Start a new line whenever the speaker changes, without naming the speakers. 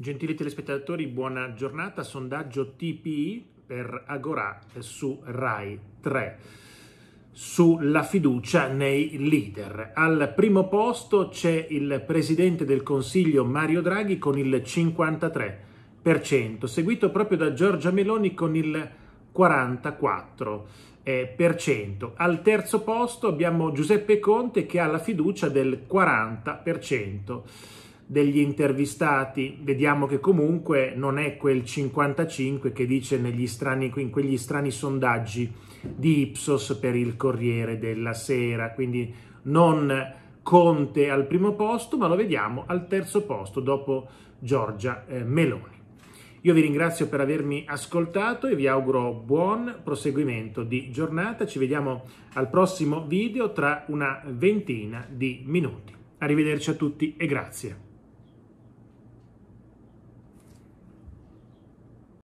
Gentili telespettatori, buona giornata. Sondaggio TPI per Agora su Rai 3 sulla fiducia nei leader. Al primo posto c'è il presidente del Consiglio Mario Draghi con il 53%, seguito proprio da Giorgia Meloni con il 44%. Eh, Al terzo posto abbiamo Giuseppe Conte che ha la fiducia del 40% degli intervistati vediamo che comunque non è quel 55 che dice negli strani, in quegli strani sondaggi di Ipsos per il Corriere della Sera, quindi non Conte al primo posto, ma lo vediamo al terzo posto dopo Giorgia eh, Meloni. Io vi ringrazio per avermi ascoltato e vi auguro buon proseguimento di giornata. Ci vediamo al prossimo video tra una ventina di minuti. Arrivederci a tutti e grazie.